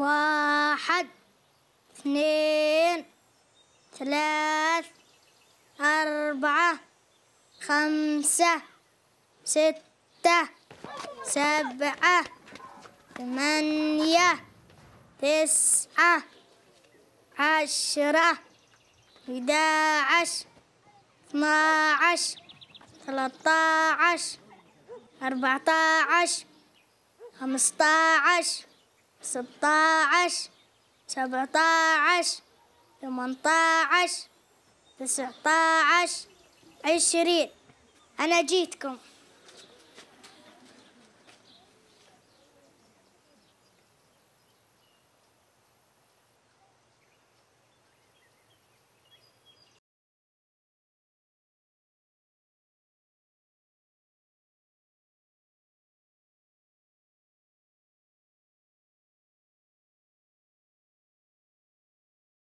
واحد اثنين ثلاث أربعة خمسة ستة سبعة ثمانية تسعة عشرة أحد عشر اثنا عشر ثلاثة عشر أربعة عشر خمسة عشر ستة عشر سبعة عشر ثمانية عشر تسعة عشر عشرين أنا جيتكم